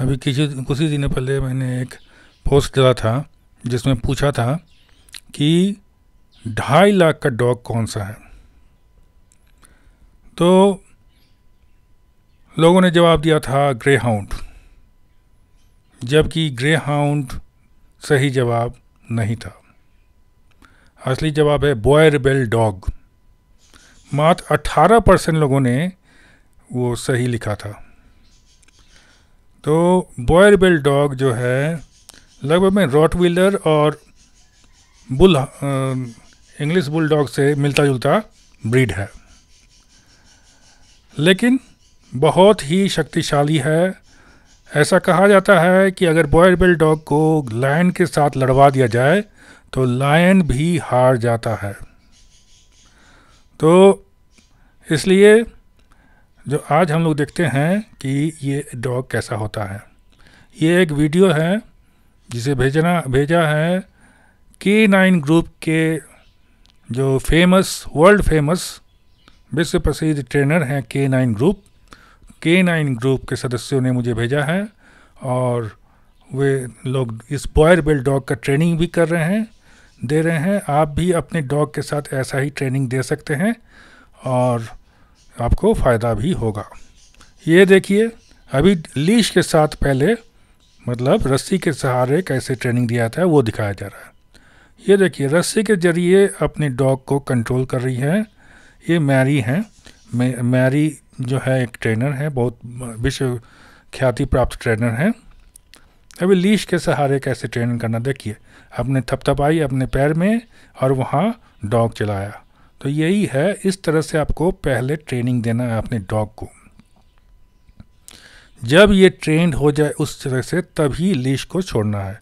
अभी किसी कुछ ही दिन पहले मैंने एक पोस्ट डाला था जिसमें पूछा था कि ढाई लाख का डॉग कौन सा है तो लोगों ने जवाब दिया था ग्रे हाउंड जबकि ग्रे हाउंड सही जवाब नहीं था असली जवाब है बॉय रिबेल डॉग मात्र 18 परसेंट लोगों ने वो सही लिखा था तो बॉयर बेल डॉग जो है लगभग में रॉट व्हीलर और बुल इंग्लिश बुल डॉग से मिलता जुलता ब्रीड है लेकिन बहुत ही शक्तिशाली है ऐसा कहा जाता है कि अगर बॉयर बेल डॉग को लायन के साथ लड़वा दिया जाए तो लायन भी हार जाता है तो इसलिए जो आज हम लोग देखते हैं कि ये डॉग कैसा होता है ये एक वीडियो है जिसे भेजना भेजा है के नाइन ग्रुप के जो फेमस वर्ल्ड फेमस विश्व प्रसिद्ध ट्रेनर हैं K nine group K nine group के सदस्यों ने मुझे भेजा है और वे लोग इस बॉयर बेल्ट डॉग का ट्रेनिंग भी कर रहे हैं दे रहे हैं आप भी अपने डॉग के साथ ऐसा ही ट्रेनिंग दे सकते हैं और आपको फ़ायदा भी होगा ये देखिए अभी लीश के साथ पहले मतलब रस्सी के सहारे कैसे ट्रेनिंग दिया था वो दिखाया जा रहा है ये देखिए रस्सी के जरिए अपने डॉग को कंट्रोल कर रही है ये मैरी हैं मैरी जो है एक ट्रेनर है बहुत विश्व ख्याति प्राप्त ट्रेनर हैं अभी लीश के सहारे कैसे ट्रेनिंग करना देखिए अपने थपथपाई अपने पैर में और वहाँ डॉग चलाया तो यही है इस तरह से आपको पहले ट्रेनिंग देना है अपने डॉग को जब ये ट्रेंड हो जाए उस तरह से तभी लीश को छोड़ना है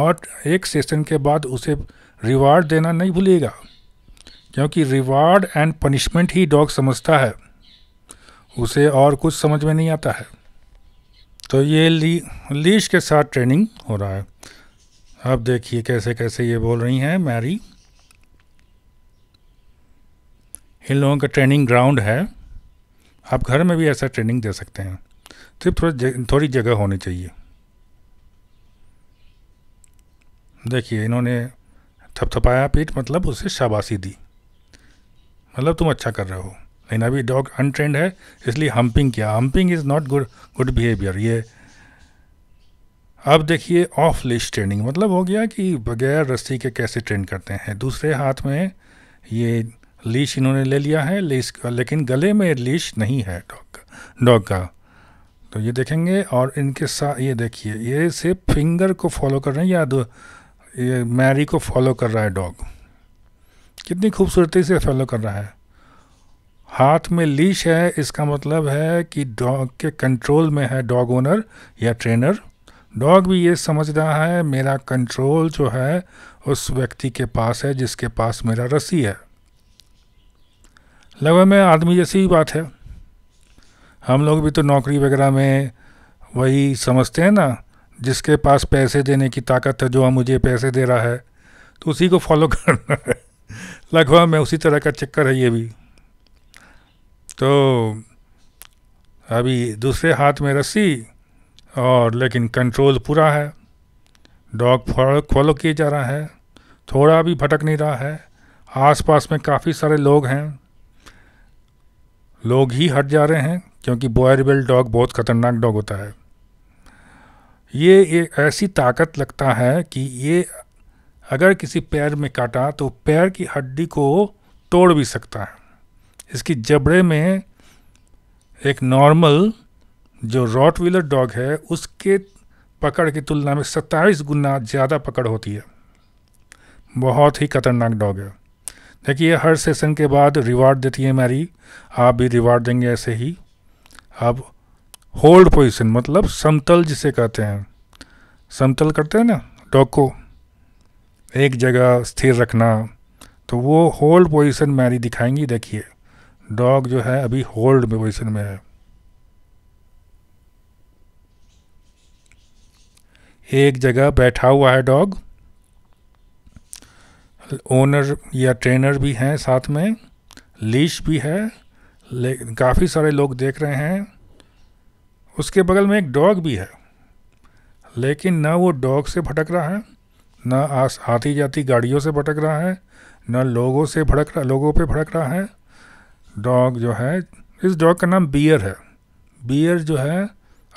और एक सेशन के बाद उसे रिवार्ड देना नहीं भूलिएगा क्योंकि रिवार्ड एंड पनिशमेंट ही डॉग समझता है उसे और कुछ समझ में नहीं आता है तो ये ली लीश के साथ ट्रेनिंग हो रहा है अब देखिए कैसे कैसे ये बोल रही हैं मैरी इन लोगों का ट्रेनिंग ग्राउंड है आप घर में भी ऐसा ट्रेनिंग दे सकते हैं सिर्फ तो थोड़ा थोड़ी जगह होनी चाहिए देखिए इन्होंने थपथपाया पीठ मतलब उसे शाबाशी दी मतलब तुम अच्छा कर रहे हो लेकिन अभी डॉग अनट्रेंड है इसलिए हम्पिंग किया humping is not good good behaviour ये अब देखिए ऑफ लिस्ट ट्रेनिंग मतलब हो गया कि बगैर रस्सी के कैसे ट्रेन करते हैं दूसरे हाथ में ये लीश इन्होंने ले लिया है लीश लेकिन गले में लीश नहीं है डॉग का डॉग का तो ये देखेंगे और इनके साथ ये देखिए ये सिर्फ फिंगर को फॉलो कर रहे हैं या ये मैरी को फॉलो कर रहा है डॉग कितनी खूबसूरती से फॉलो कर रहा है हाथ में लीश है इसका मतलब है कि डॉग के कंट्रोल में है डॉग ओनर या ट्रेनर डॉग भी ये समझ रहा है मेरा कंट्रोल जो है उस व्यक्ति के पास है जिसके पास मेरा रस्सी है लगभग में आदमी जैसी ही बात है हम लोग भी तो नौकरी वगैरह में वही समझते हैं ना जिसके पास पैसे देने की ताकत है जो मुझे पैसे दे रहा है तो उसी को फॉलो करना है लगभग मैं उसी तरह का चक्कर है ये भी तो अभी दूसरे हाथ में रस्सी और लेकिन कंट्रोल पूरा है डॉग फॉलो किए जा रहा है थोड़ा भी भटक नहीं रहा है आसपास में काफ़ी सारे लोग हैं लोग ही हट जा रहे हैं क्योंकि बॉयरबेल डॉग बहुत ख़तरनाक डॉग होता है ये एक ऐसी ताकत लगता है कि ये अगर किसी पैर में काटा तो पैर की हड्डी को तोड़ भी सकता है इसकी जबड़े में एक नॉर्मल जो रॉट व्हीलर डॉग है उसके पकड़ की तुलना में सत्ताईस गुना ज़्यादा पकड़ होती है बहुत ही खतरनाक डॉग है देखिए हर सेशन के बाद रिवार्ड देती है मैरी आप भी रिवार्ड देंगे ऐसे ही अब होल्ड पोजीशन मतलब समतल जिसे कहते हैं समतल करते हैं ना डॉग को एक जगह स्थिर रखना तो वो होल्ड पोजीशन मैरी दिखाएंगी देखिए डॉग जो है अभी होल्ड में पोजीशन में है एक जगह बैठा हुआ है डॉग ओनर या ट्रेनर भी हैं साथ में लीश भी है लेकिन काफ़ी सारे लोग देख रहे हैं उसके बगल में एक डॉग भी है लेकिन ना वो डॉग से भटक रहा है ना आस आती जाती गाड़ियों से भटक रहा है ना लोगों से भड़क रहा लोगों पे भड़क रहा है डॉग जो है इस डॉग का नाम बियर है बियर जो है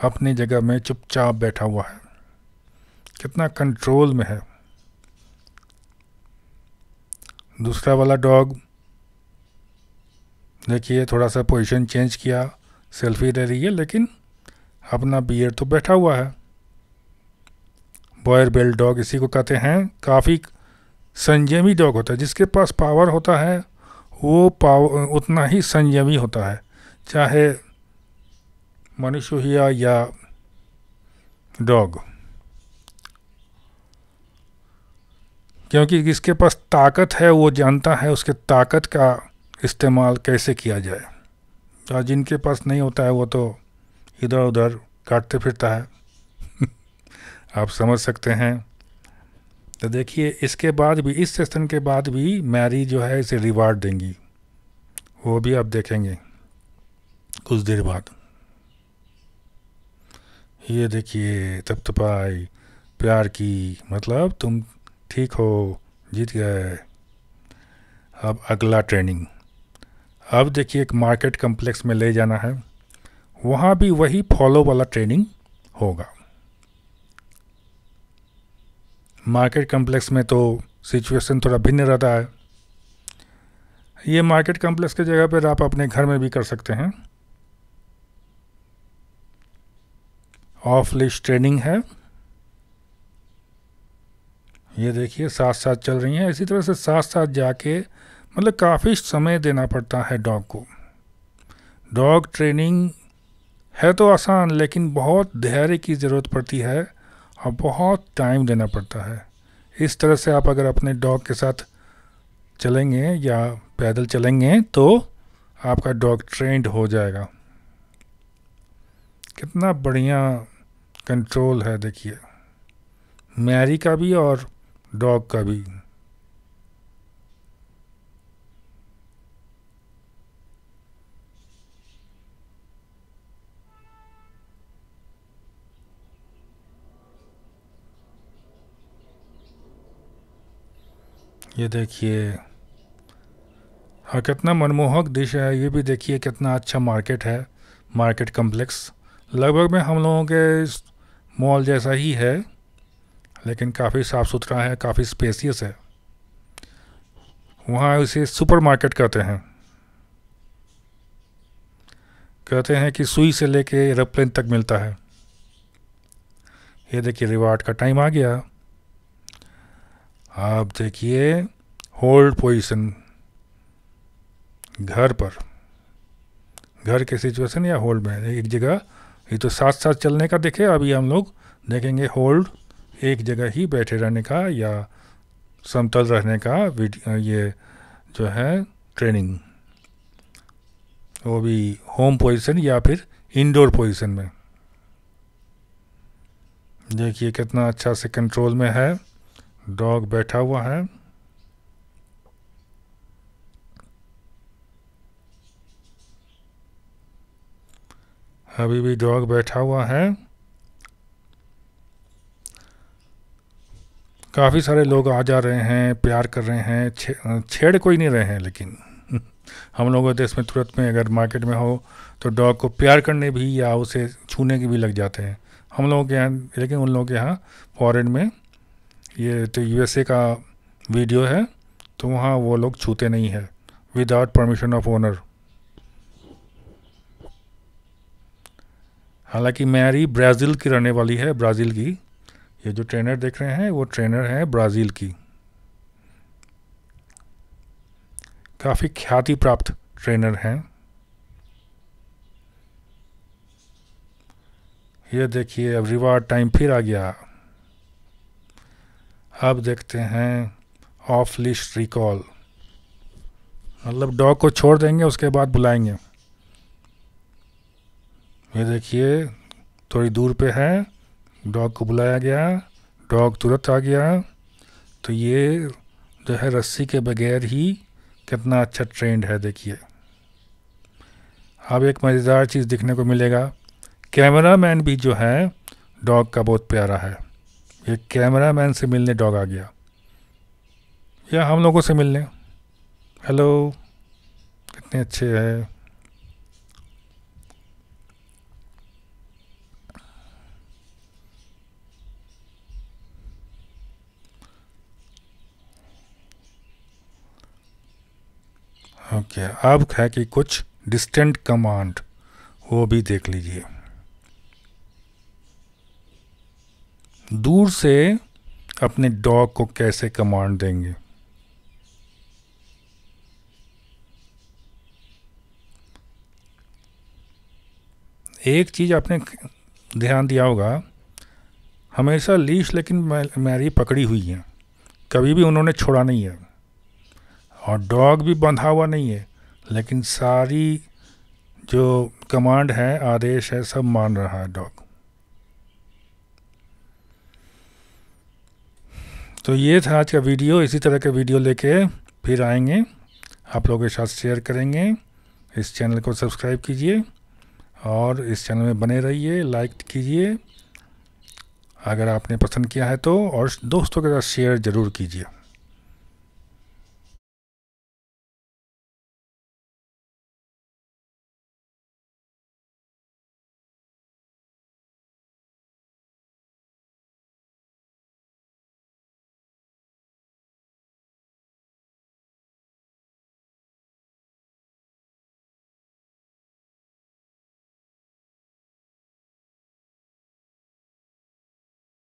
अपनी जगह में चुपचाप बैठा हुआ है कितना कंट्रोल में है दूसरा वाला डॉग देखिए थोड़ा सा पोजीशन चेंज किया सेल्फी ले रही है लेकिन अपना बियर तो बैठा हुआ है बॉयर बेल्ट डॉग इसी को कहते हैं काफ़ी संयमी डॉग होता है जिसके पास पावर होता है वो पावर उतना ही संयमी होता है चाहे मनुष्य हो या डॉग क्योंकि जिसके पास ताकत है वो जानता है उसके ताकत का इस्तेमाल कैसे किया जाए और जिनके पास नहीं होता है वो तो इधर उधर काटते फिरता है आप समझ सकते हैं तो देखिए इसके बाद भी इस सेशन के बाद भी मैरी जो है इसे रिवार्ड देंगी वो भी आप देखेंगे कुछ देर बाद ये देखिए तपाई प्यार की मतलब तुम ठीक हो जीत गए अब अगला ट्रेनिंग अब देखिए एक मार्केट कम्प्लेक्स में ले जाना है वहाँ भी वही फॉलो वाला ट्रेनिंग होगा मार्केट कम्प्लेक्स में तो सिचुएशन थोड़ा भिन्न रहता है ये मार्केट कम्प्लेक्स की जगह पर आप अपने घर में भी कर सकते हैं ऑफ लिस्ट ट्रेनिंग है ये देखिए साथ साथ चल रही हैं इसी तरह से साथ साथ जाके मतलब काफ़ी समय देना पड़ता है डॉग को डॉग ट्रेनिंग है तो आसान लेकिन बहुत धैर्य की ज़रूरत पड़ती है और बहुत टाइम देना पड़ता है इस तरह से आप अगर अपने डॉग के साथ चलेंगे या पैदल चलेंगे तो आपका डॉग ट्रेंड हो जाएगा कितना बढ़िया कंट्रोल है देखिए मैरी का भी और डॉग का भी ये देखिए हाँ कितना मनमोहक डिश है ये भी देखिए कितना अच्छा मार्केट है मार्केट कम्प्लेक्स लगभग में हम लोगों के मॉल जैसा ही है लेकिन काफ़ी साफ़ सुथरा है काफ़ी स्पेसियस है वहाँ इसे सुपरमार्केट कहते हैं कहते हैं कि सुई से लेके एरोप्लेन तक मिलता है ये देखिए रिवार्ड का टाइम आ गया आप देखिए होल्ड पोजीशन घर पर घर के सिचुएशन या होल्ड में एक जगह ये तो साथ साथ चलने का देखे अभी हम लोग देखेंगे होल्ड एक जगह ही बैठे रहने का या समतल रहने का ये जो है ट्रेनिंग वो भी होम पोजीशन या फिर इंडोर पोजीशन में देखिए कितना अच्छा से कंट्रोल में है डॉग बैठा हुआ है अभी भी डॉग बैठा हुआ है काफ़ी सारे लोग आ जा रहे हैं प्यार कर रहे हैं छे, छेड़ कोई नहीं रहे हैं लेकिन हम लोगों देश में तुरंत में अगर मार्केट में हो तो डॉग को प्यार करने भी या उसे छूने के भी लग जाते हैं हम लोगों के यहाँ लेकिन उन लोगों के यहाँ फॉरेन में ये तो यूएसए का वीडियो है तो वहाँ वो लोग छूते नहीं है विदाउट परमिशन ऑफ ओनर हालांकि मैरी ब्राज़ील की रहने वाली है ब्राज़ील की ये जो ट्रेनर देख रहे हैं वो ट्रेनर हैं ब्राज़ील की काफ़ी ख्याति प्राप्त ट्रेनर हैं ये देखिए अब रिवार्ड टाइम फिर आ गया अब देखते हैं ऑफ लिस्ट रिकॉल मतलब डॉग को छोड़ देंगे उसके बाद बुलाएंगे ये देखिए थोड़ी दूर पे है डॉग को बुलाया गया डॉग तुरंत आ गया तो ये जो है रस्सी के बगैर ही कितना अच्छा ट्रेंड है देखिए अब एक मज़ेदार चीज़ दिखने को मिलेगा कैमरा मैन भी जो है डॉग का बहुत प्यारा है ये कैमरा मैन से मिलने डॉग आ गया या हम लोगों से मिलने हेलो कितने अच्छे हैं ओके अब है कि कुछ डिस्टेंट कमांड वो भी देख लीजिए दूर से अपने डॉग को कैसे कमांड देंगे एक चीज़ आपने ध्यान दिया होगा हमेशा लीश लेकिन मैरी पकड़ी हुई है कभी भी उन्होंने छोड़ा नहीं है और डॉग भी बंधा हुआ नहीं है लेकिन सारी जो कमांड है आदेश है सब मान रहा है डॉग तो ये था आज का वीडियो इसी तरह का वीडियो लेके फिर आएंगे आप लोगों के साथ शेयर करेंगे इस चैनल को सब्सक्राइब कीजिए और इस चैनल में बने रहिए लाइक कीजिए अगर आपने पसंद किया है तो और दोस्तों के साथ शेयर ज़रूर कीजिए